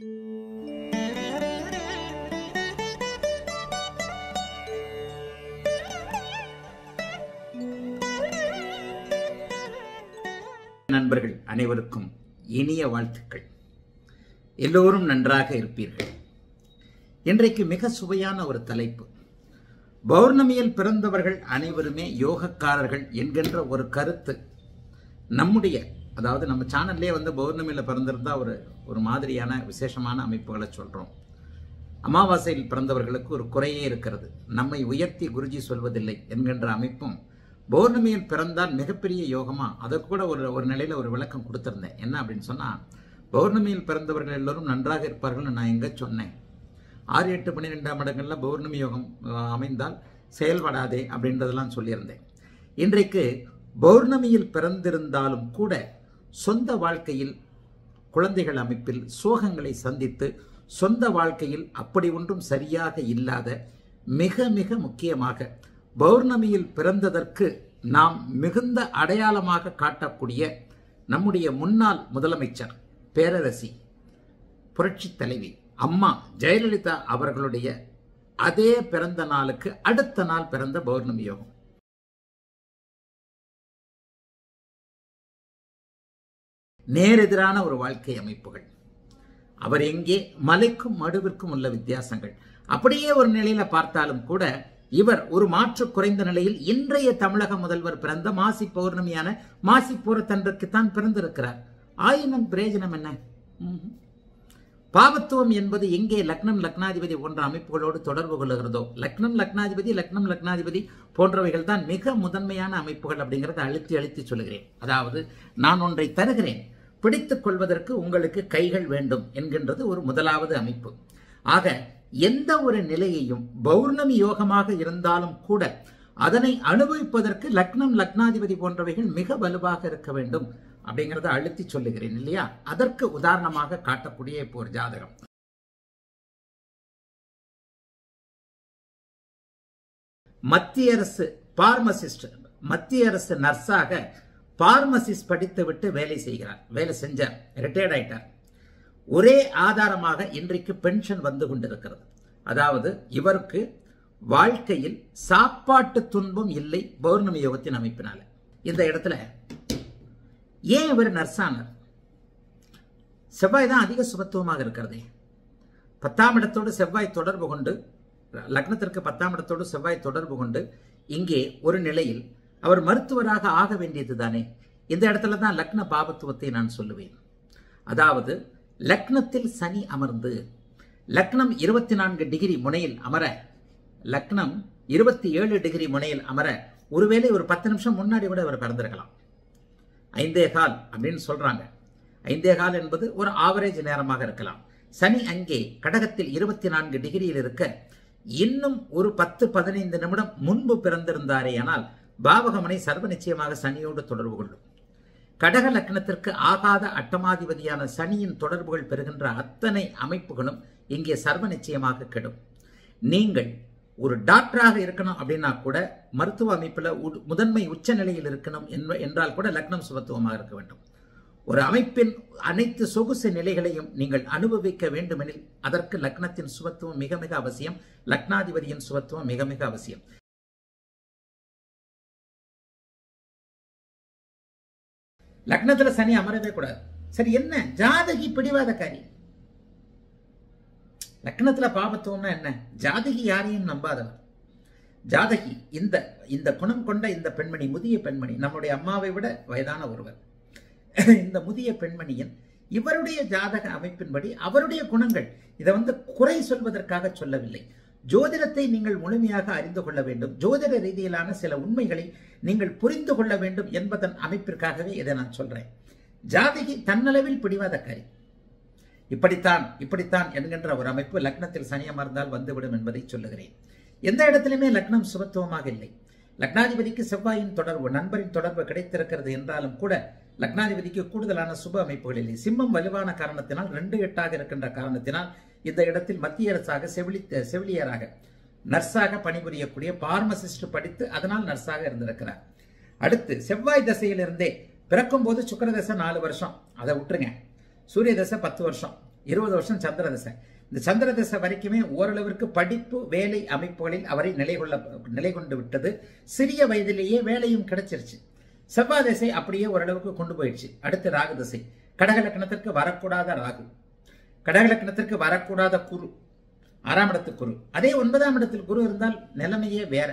நண்பர்கள் அனைவருக்கும் இனிய வாழ்த்துக்கள் எல்லோரும் நன்றாக இருப்பீர்கள் இன்றைக்கு மிக சுவையான ஒரு தலைப்பு பௌர்ணமியில் பிறந்தவர்கள் அனைவருமே யோகக்காரர்கள் என்கின்ற ஒரு கருத்து நம்முடைய அதாவது நம்ம சேனல்லே வந்து பௌர்ணமியில் பிறந்திருந்தால் ஒரு ஒரு மாதிரியான விசேஷமான அமைப்புகளை சொல்கிறோம் அமாவாசையில் பிறந்தவர்களுக்கு ஒரு குறையே இருக்கிறது நம்மை உயர்த்தி குருஜி சொல்வதில்லை என்கின்ற அமைப்பும் பௌர்ணமியில் பிறந்தால் மிகப்பெரிய யோகமாக அதை கூட ஒரு ஒரு நிலையில் ஒரு விளக்கம் கொடுத்துருந்தேன் என்ன அப்படின்னு சொன்னால் பௌர்ணமியில் பிறந்தவர்கள் எல்லோரும் நன்றாக இருப்பார்கள்னு நான் எங்கே சொன்னேன் ஆறு எட்டு பன்னிரெண்டாம் இடங்களில் பௌர்ணமி யோகம் அமைந்தால் செயல்படாதே அப்படின்றதெல்லாம் சொல்லியிருந்தேன் இன்றைக்கு பௌர்ணமியில் பிறந்திருந்தாலும் கூட சொந்த வாழ்க்கையில் குழந்தைகள் அமைப்பில் சோகங்களை சந்தித்து சொந்த வாழ்க்கையில் அப்படி ஒன்றும் சரியாக இல்லாத மிக மிக முக்கியமாக பௌர்ணமியில் பிறந்ததற்கு நாம் மிகுந்த அடையாளமாக காட்டக்கூடிய நம்முடைய முன்னாள் முதலமைச்சர் பேரரசி புரட்சி தலைவி அம்மா ஜெயலலிதா அவர்களுடைய அதே பிறந்த நாளுக்கு அடுத்த நாள் பிறந்த பௌர்ணமி யோகம் நேரெதிரான ஒரு வாழ்க்கை அமைப்புகள் அவர் எங்கே மலைக்கும் மடுவிற்கும் உள்ள வித்தியாசங்கள் அப்படியே ஒரு நிலையில பார்த்தாலும் கூட இவர் ஒரு மாற்று குறைந்த நிலையில் இன்றைய தமிழக முதல்வர் பிறந்த மாசி பௌர்ணமியான மாசி தான் பிறந்திருக்கிறார் ஆயினும் பிரயோஜனம் என்ன பாவத்துவம் என்பது எங்கே லக்னம் லக்னாதிபதி போன்ற அமைப்புகளோடு தொடர்பு கொள்ளுகிறதோ லக்னம் லக்னாதிபதி லக்னம் லக்னாதிபதி போன்றவைகள் தான் மிக முதன்மையான அமைப்புகள் அப்படிங்கிறத அழுத்தி அழுத்தி சொல்லுகிறேன் அதாவது நான் ஒன்றை தருகிறேன் பிடித்துக் கொள்வதற்கு உங்களுக்கு கைகள் வேண்டும் என்கின்றது ஒரு முதலாவது அமைப்பு ஆக எந்த ஒரு நிலையையும் பௌர்ணமி யோகமாக இருந்தாலும் கூட அதனை அனுபவிப்பதற்கு லக்னம் லக்னாதிபதி போன்றவைகள் மிக வலுவாக இருக்க வேண்டும் அப்படிங்கிறத அழுத்தி சொல்லுகிறேன் இல்லையா அதற்கு உதாரணமாக காட்டக்கூடிய இப்போ ஒரு ஜாதகம் மத்திய அரசு பார்மசிஸ்ட் மத்திய அரசு நர்ஸாக பார்மசிஸ் படித்துவிட்டு வேலை செய்கிறார் வேலை செஞ்சார் ரிட்டையர்ட் ஆயிட்டார் ஒரே ஆதாரமாக இன்றைக்கு பென்ஷன் வந்து கொண்டிருக்கிறது அதாவது இவருக்கு வாழ்க்கையில் சாப்பாட்டு துன்பம் இல்லை பௌர்ணமி யோகத்தின் அமைப்பினால இந்த இடத்துல ஏன் இவர் நர்சானர் செவ்வாய் தான் அதிக சுபத்துவமாக இருக்கிறதே பத்தாம் இடத்தோடு செவ்வாய் தொடர்பு கொண்டு லக்னத்திற்கு பத்தாம் இடத்தோடு செவ்வாய் தொடர்பு கொண்டு இங்கே ஒரு நிலையில் அவர் மருத்துவராக ஆக வேண்டியது தானே இந்த இடத்துல தான் லக்ன பாபத்துவத்தை நான் சொல்லுவேன் அதாவது லக்னத்தில் சனி அமர்ந்து லக்னம் இருபத்தி நான்கு டிகிரி முனையில் அமர லக்னம் இருபத்தி ஏழு டிகிரி முனையில் அமர ஒருவேளை ஒரு பத்து நிமிஷம் முன்னாடி கூட அவர் பிறந்திருக்கலாம் ஐந்தே கால் அப்படின்னு சொல்றாங்க ஐந்தே கால் என்பது ஒரு ஆவரேஜ் நேரமாக இருக்கலாம் சனி அங்கே கடகத்தில் இருபத்தி நான்கு டிகிரியில் இருக்க இன்னும் ஒரு பத்து பதினைந்து நிமிடம் முன்பு பிறந்திருந்தாரே ஆனால் பாவகமனை சர்வ நிச்சயமாக சனியோடு தொடர்பு கொள்ளும் கடக லக்னத்திற்கு ஆகாத அட்டமாதிபதியான சனியின் தொடர்புகள் பெறுகின்ற அத்தனை அமைப்புகளும் இங்கே சர்வ நிச்சயமாக கெடும் நீங்கள் ஒரு டாக்டராக இருக்கணும் அப்படின்னா கூட மருத்துவ அமைப்பில் முதன்மை உச்ச நிலையில் இருக்கணும் என்றால் கூட லக்னம் சுபத்துவமாக இருக்க வேண்டும் ஒரு அமைப்பின் அனைத்து சொகுசு நிலைகளையும் நீங்கள் அனுபவிக்க வேண்டுமெனில் அதற்கு லக்னத்தின் சுபத்துவம் மிக மிக அவசியம் லக்னாதிபதியின் சுபத்துவம் மிக மிக அவசியம் லக்னத்தில் சனி அமரவே கூடாது சரி என்ன ஜாதகி பிடிவாதக்காரி லக்னத்தில் பாபத்துவம்னா என்ன ஜாதகி யாரையும் நம்பாதவர் ஜாதகி இந்த இந்த குணம் கொண்ட இந்த பெண்மணி முதிய பெண்மணி நம்முடைய அம்மாவை விட வயதான ஒருவர் இந்த முதிய பெண்மணியின் இவருடைய ஜாதக அமைப்பின்படி அவருடைய குணங்கள் இதை வந்து குறை சொல்வதற்காக சொல்லவில்லை ஜோதிடத்தை நீங்கள் முழுமையாக அறிந்து கொள்ள வேண்டும் ஜோதிட ரீதியிலான சில உண்மைகளை நீங்கள் புரிந்து கொள்ள வேண்டும் என்பதன் அமைப்பிற்காகவே இதை நான் சொல்றேன் ஜாதகி தன்னளவில் பிடிவாத பிடிவாதக்காரி இப்படித்தான் இப்படித்தான் என்கின்ற ஒரு அமைப்பு லக்னத்தில் சனி அமர்ந்தால் வந்துவிடும் என்பதை சொல்லுகிறேன் எந்த இடத்திலுமே லக்னம் சுபத்துவமாக இல்லை லக்னாதிபதிக்கு செவ்வாயின் தொடர்பு நண்பரின் தொடர்பு கிடைத்திருக்கிறது என்றாலும் கூட லக்னாதிபதிக்கு கூடுதலான சுப அமைப்புகள் இல்லை சிம்மம் வலுவான காரணத்தினால் ரெண்டு எட்டாக இருக்கின்ற காரணத்தினால் இந்த இடத்தில் மத்திய அரசாக செவிலி செவிலியராக நர்ஸாக பணிபுரியக்கூடிய பார்மசிஸ்ட் படித்து அதனால் நர்ஸாக இருந்திருக்கிறார் அடுத்து செவ்வாய் தசையிலிருந்தே பிறக்கும் போது சுக்கர தசை நாலு வருஷம் அதை விட்டுருங்க சூரிய தசை பத்து வருஷம் இருபது வருஷம் சந்திர தசை இந்த சந்திர தசை வரைக்குமே ஓரளவிற்கு படிப்பு வேலை அமைப்புகளில் அவரை நிலை கொள்ள நிலை கொண்டு விட்டது சிறிய வயதிலேயே வேலையும் கிடைச்சிருச்சு செவ்வாய் திசை அப்படியே ஓரளவுக்கு கொண்டு போயிடுச்சு அடுத்து ராகு திசை கடகலக்கணத்திற்கு வரக்கூடாத ராகு கடகலக்கணத்திற்கு வரக்கூடாத குரு ஆறாம் இடத்து குரு அதே ஒன்பதாம் இடத்தில் குரு இருந்தால் நிலைமையே வேற